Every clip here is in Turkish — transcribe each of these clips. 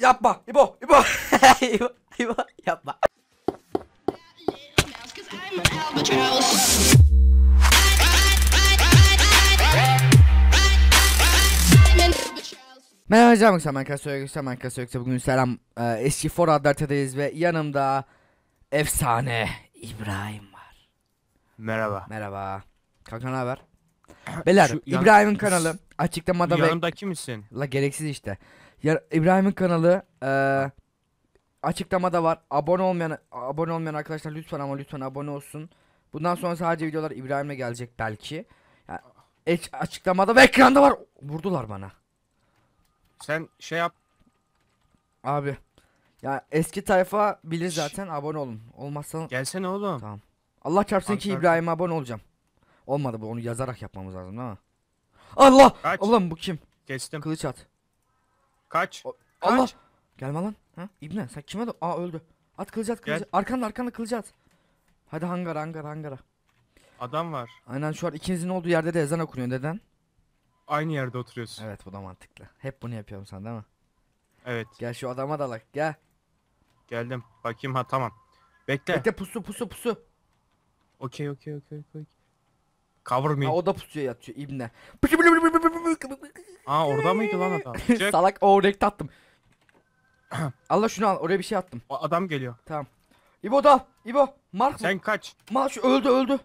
Yapma. İbo. İbo. İbo. İbo. Yapma. Merhaba canım Yüksel Minecraft Yüksel Minecraft Yüksel bugün selam e, eski for adlartadayız ve yanımda efsane İbrahim var. Merhaba. Merhaba. Kanka ne haber? Beyler İbrahim'in yan- kanalı açıklamada ve Yanımdaki misin? la gereksiz işte. İbrahim'in kanalı e, açıklamada var. Abone olmayan abone olmayan arkadaşlar lütfen ama lütfen abone olsun. Bundan sonra sadece videolar İbrahim'e gelecek belki. Yani, açıklamada ve ekranda var. Vurdular bana. Sen şey yap. Abi. Ya eski tayfa bilir zaten abone olun. Olmazsa Gelsene oğlum. Tamam. Allah çarpsın ki İbrahim'e abone olacağım. Olmadı bu onu yazarak yapmamız lazım değil mi? Allah! Kaç. Oğlum bu kim? Kestim. Kılıç at. Kaç. O- Kaç. Allah. Gelme lan. Ha? İbne sen kime de? Aa öldü. At kılıcı at kılıcı. Gel. Arkanda arkanda kılıcı at. Hadi hangara hangara hangara. Adam var. Aynen şu an ikinizin olduğu yerde de ezan okunuyor. Neden? Aynı yerde oturuyorsun. Evet, bu da mantıklı. Hep bunu yapıyorum sen değil mi? evet Gel şu adama dalak. Gel. geldim. Bakayım ha tamam. Bekle. Bekle pusu pusu pusu. Okey okey okey okey. Cover me. Ha, o da pusuya yatıyor İbne Aa orada mıydı lan adam? Salak o rekte attım. Allah şunu al oraya bir şey attım. O adam geliyor. Tamam. İbo da İbo. Mark Sen kaç. Mark öldü öldü.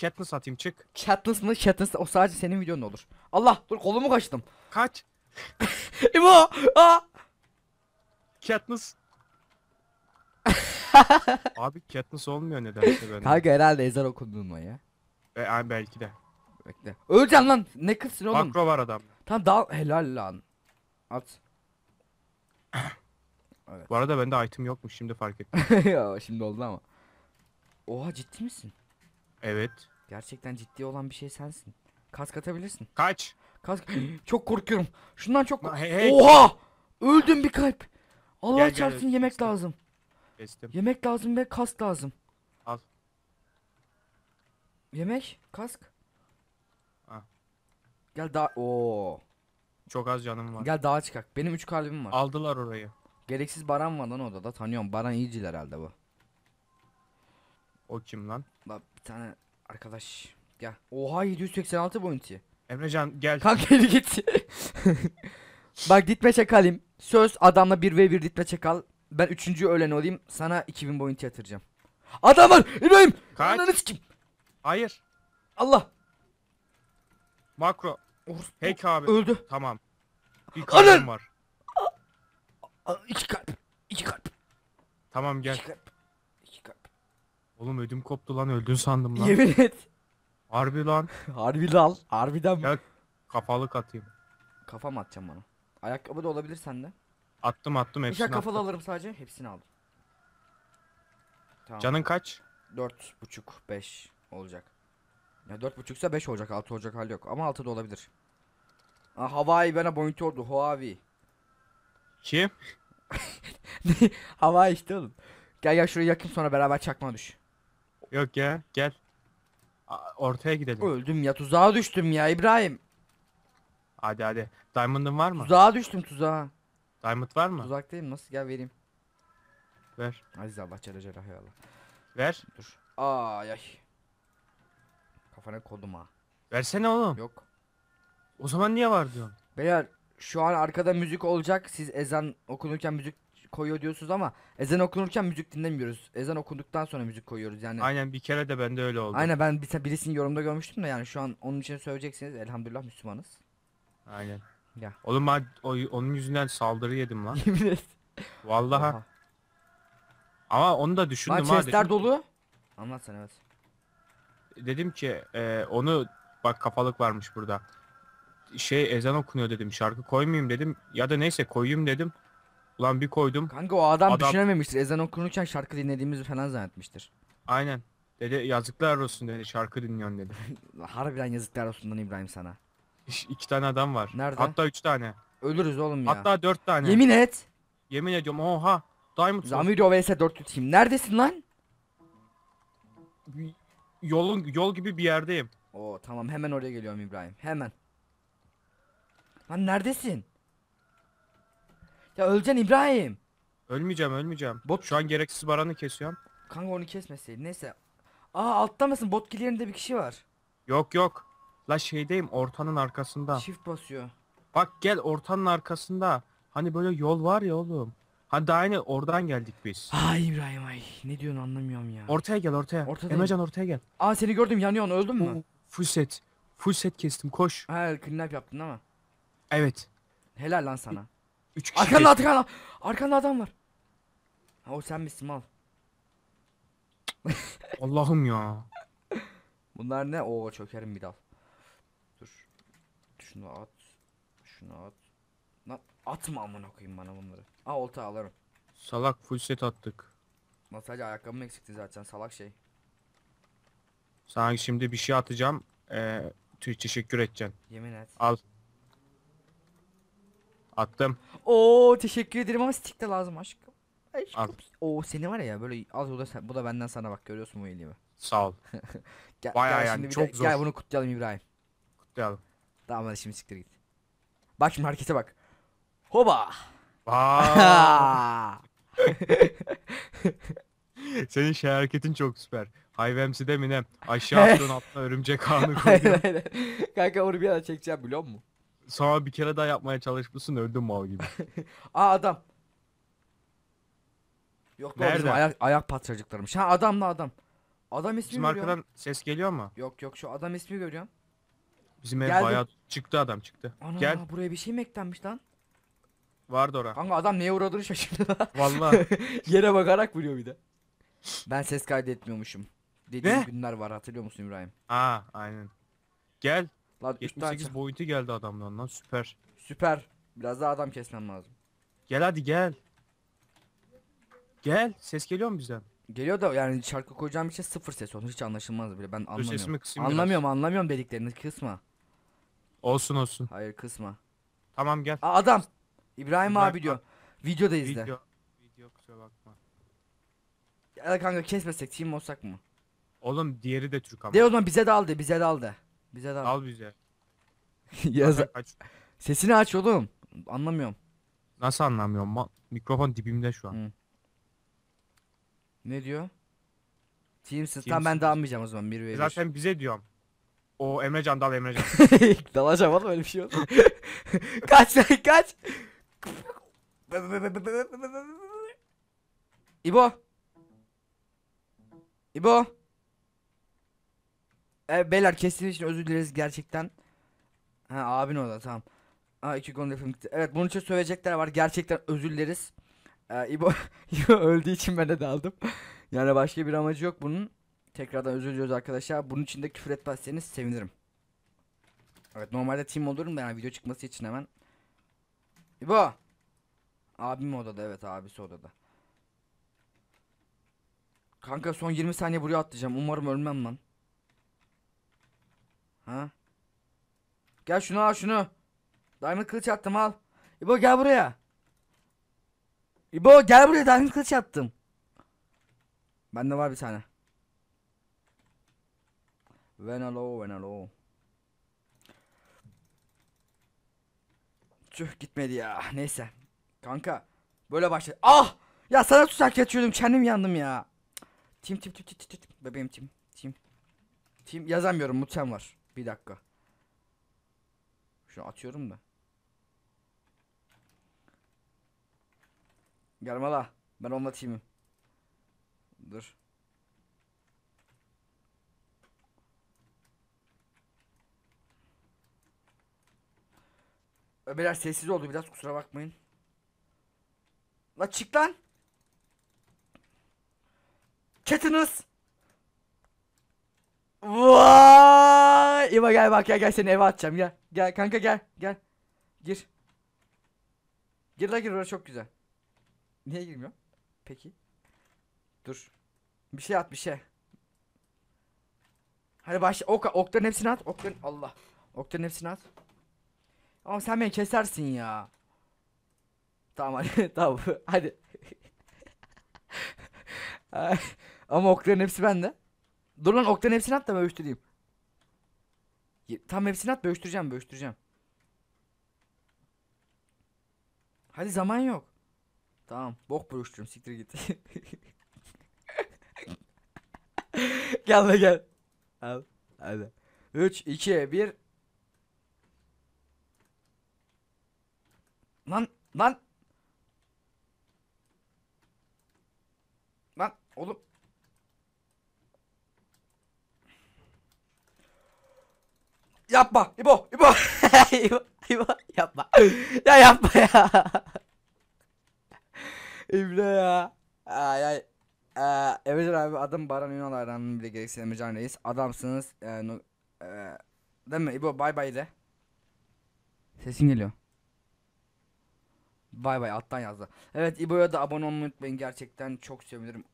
Katniss atayım çık. Katniss mı? Katniss o sadece senin videon olur. Allah dur kolumu kaçtım. Kaç. İbo. Aa. Katniss. Abi Katniss olmuyor nedense bende. Kanka herhalde ezar okundun mu ya? E, belki de. Bekle. Öleceksin lan. Ne kızsın oğlum? Makro var adam. Tam dal. Helal lan. At. Evet. Bu arada bende item yokmuş şimdi fark ettim. ya şimdi oldu ama. Oha ciddi misin? Evet. Gerçekten ciddi olan bir şey sensin. Kask atabilirsin. Kaç. Kask. çok korkuyorum. Şundan çok Oha! Öldüm bir kalp. Allah Gel, çarpsın evet, yemek kestim. lazım. Kestim. Yemek lazım ve kask lazım. Al. Yemek, kask. Ha. Gel daha o. Çok az canım var. Gel daha çıkak. Benim 3 kalbim var. Aldılar orayı. Gereksiz Baran var lan odada. Tanıyorum. Baran iyicil herhalde bu. O kim lan? Bak bir tane arkadaş. Gel. Oha 786 bounty. Emrecan gel. Kalk geri git. Bak ditme çakalım. Söz adamla 1v1 ditme çakal. Ben 3. ölen olayım. Sana 2000 bounty yatıracağım. Adam var. İbrahim. Kaç. Ananı sikim. Hayır. Allah. Makro. Hack abi. Öldü. Tamam. Bir kalp var. İki kalp. İki kalp. Tamam gel. İki kalp. İki kalp. Oğlum ödüm koptu lan öldün sandım lan. Yemin et. Harbi lan. Harbi lan. Harbiden mi? Gel kafalık atayım. kafam atacağım bana. Ayakkabı da olabilir sende. Attım attım hepsini Bıçak kafalı alırım sadece. Hepsini aldım. Tamam. Canın kaç? Dört buçuk beş olacak. Ya dört buçuksa beş olacak altı olacak hal yok. Ama altı da olabilir. Ha, Hawaii bana point oldu. Huawei. Kim? Hawaii işte oğlum. Gel gel şuraya yakın sonra beraber çakma düş. Yok ya gel. Ortaya gidelim. Öldüm ya tuzağa düştüm ya İbrahim. Hadi hadi. Diamond'ın var mı? Tuzağa düştüm tuzağa. Diamond var mı? Tuzaktayım nasıl gel vereyim. Ver. Aziz Allah Celle Celaluhu Allah. Ver. Dur. Ay ay. Kafana koduma. Versene oğlum. Yok. O zaman niye var diyorsun? Beyler şu an arkada müzik olacak. Siz ezan okunurken müzik koyuyor diyorsunuz ama ezan okunurken müzik dinlemiyoruz. Ezan okunduktan sonra müzik koyuyoruz yani. Aynen bir kere de bende öyle oldu. Aynen ben bir, birisinin yorumda görmüştüm de yani şu an onun için söyleyeceksiniz. Elhamdülillah Müslümanız. Aynen. Ya. Oğlum ben o, onun yüzünden saldırı yedim lan. Yemin et. Vallahi. Oha. Ama onu da düşündüm lan, ha. dolu. Anlat sen evet dedim ki e, onu bak kafalık varmış burada. Şey ezan okunuyor dedim şarkı koymayayım dedim ya da neyse koyayım dedim. Ulan bir koydum. Kanka o adam, adam... düşünememiştir. Ezan okunurken şarkı dinlediğimizi falan zannetmiştir. Aynen. Dedi yazıklar olsun dedi şarkı dinliyorsun dedi. Harbiden yazıklar olsun lan İbrahim sana. İki tane adam var. Nerede? Hatta üç tane. Ölürüz oğlum ya. Hatta dört tane. Yemin et. Yemin ediyorum oha. Diamond Zamirio vs 4 team. Neredesin lan? yolun yol gibi bir yerdeyim. Oo tamam hemen oraya geliyorum İbrahim. Hemen. Lan neredesin? Ya öleceksin İbrahim. Ölmeyeceğim ölmeyeceğim. Bot şu an gereksiz baranı kesiyorum. Kanka onu kesmeseydin neyse. Aa altta mısın? Bot kilerinde bir kişi var. Yok yok. La şeydeyim ortanın arkasında. Shift basıyor. Bak gel ortanın arkasında. Hani böyle yol var ya oğlum. Hani daha yeni oradan geldik biz. Ay İbrahim ay. Ne diyorsun anlamıyorum ya. Ortaya gel ortaya. Ortadayım. Emrecan ortaya gel. Aa seni gördüm yanıyorsun öldün mü? Oo, Full set. Full set kestim koş. Ha clean yaptın ama. Evet. Helal lan sana. Üç kişi Arkanda kestim. arkanda. Arkanda adam var. Ha, o sen misin mal. Allah'ım ya. Bunlar ne? Oo çökerim bir daha. Dur. Şunu at. Şunu at. Atma amına koyayım bana bunları. Aa olta alırım. Salak full set attık. Lan sadece ayakkabım eksikti zaten salak şey. Sana şimdi bir şey atacağım. Ee, tüy teşekkür edeceksin. Yemin et. Al. Attım. Oo teşekkür ederim ama stick de lazım aşkım. Aşkım. Al. Oo seni var ya böyle az bu da sen- bu da benden sana bak görüyorsun bu elimi? Sağ ol. Gel, Bayağı yani, bir çok zor. Gel bunu kutlayalım İbrahim. Kutlayalım. Tamam hadi şimdi siktir git. Bak markete bak. Hoba. Aa. Senin şey hareketin çok süper. Hayvemsi de mi Aşağı atlıyorsun altına örümcek ağını aynen koyuyorsun. aynen. Kanka onu bir ara çekeceğim biliyor musun? Sonra bir kere daha yapmaya çalışmışsın öldün mal gibi. Aa adam. Yok lan bizim ayak, ayak patracıklarmış. Ha adamla adam. Adam ismi Bizim görüyorum. arkadan ses geliyor mu? Yok yok şu adam ismi görüyorum. Bizim ev Geldim. bayağı çıktı adam çıktı. Ana Gel buraya bir şey mi eklenmiş lan? Var dora. Kanka adam neye uğradığını şaşırdı lan. Valla. Yere bakarak vuruyor bir de. Ben ses kaydetmiyormuşum. Dediğim Ne? günler var hatırlıyor musun İbrahim? Aa aynen. Gel. Lan üç 78 boyutu geldi adamdan lan süper. süper. Biraz daha adam kesmem lazım. Gel hadi gel. Gel. Ses geliyor mu bizden? Geliyor da yani şarkı koyacağım için sıfır ses olur. Hiç anlaşılmaz bile. Ben anlamıyorum. sesimi kısayım biraz. anlamıyorum dediklerini. Kısma. Olsun olsun. Hayır kısma. Tamam gel. Aa, adam. İbrahim İbrahim abi diyor. Video da izle. Video, video kusura bakma. Ya da kanka kesmesek team olsak mı? Oğlum diğeri de Türk ama. De o zaman bize de aldı, bize de aldı. Bize de aldı. Al bize. Yaz. Zaten Sesini aç oğlum. Anlamıyorum. Nasıl anlamıyorum? Mikrofon dibimde şu Hı. an. Ne diyor? Teams'ın. Tamam ben Teams'ın. de almayacağım o zaman bir. ve 1. Zaten bize diyorum. O Emrecan dal Emrecan. Dalacağım oğlum öyle bir şey yok. kaç kaç. İbo. İbo. E, beyler kestiğim için özür dileriz gerçekten. Ha abin orada tamam. Ha iki konu lafım Evet bunun için söyleyecekler var. Gerçekten özür dileriz. E, İbo, İbo öldüğü için ben de daldım. yani başka bir amacı yok bunun. Tekrardan özür diliyoruz arkadaşlar. Bunun için de küfür etmezseniz sevinirim. Evet normalde team olurum da yani video çıkması için hemen İbo. Abim odada evet abisi odada. Kanka son 20 saniye buraya atlayacağım. Umarım ölmem lan. Ha? Gel şunu al şunu. Diamond kılıç attım al. İbo gel buraya. İbo gel buraya diamond kılıç attım. Bende var bir tane. Venalo, venalo. Tüh gitmedi ya. Neyse. Kanka. Böyle başladı. Ah! Ya sana tuzak geçiyordum. Kendim yandım ya. Tim tim tim tim tim. Bebeğim tim. Tim. Tim yazamıyorum. Mutem var. Bir dakika. Şunu atıyorum da. Gelme la. Ben onunla timim. Dur. Beyler sessiz oldu biraz kusura bakmayın. La çık lan. Katniss. Vay! İva gel bak gel gel seni eve atacağım gel. Gel kanka gel gel. Gir. Gir la gir orası çok güzel. Niye girmiyor? Peki. Dur. Bir şey at bir şey. Hadi başla. Ok, okların hepsini at. Okların Allah. Okların hepsini at. Ama sen beni kesersin ya. Tamam hadi. tamam hadi. Ama okların hepsi bende. Dur lan okların hepsini at da böğüştüreyim. Tam hepsini at böğüştüreceğim böğüştüreceğim. Hadi zaman yok. Tamam bok böğüştürüm siktir git. gel de gel. Al hadi. 3 2 1 Lan lan. Lan oğlum. Yapma İbo İbo. İbo, İbo yapma. ya yapma ya. İbne ya. Ay ay. Ee, Emircan abi adım Baran Ünal Ayran'ın bile gerekse Emircan Reis. Adamsınız. Ee, no, e, ee, değil mi İbo bay bay de. Sesin geliyor. Vay vay, alttan yazdı. Evet İbo'ya da abone olmayı unutmayın. Gerçekten çok sevinirim.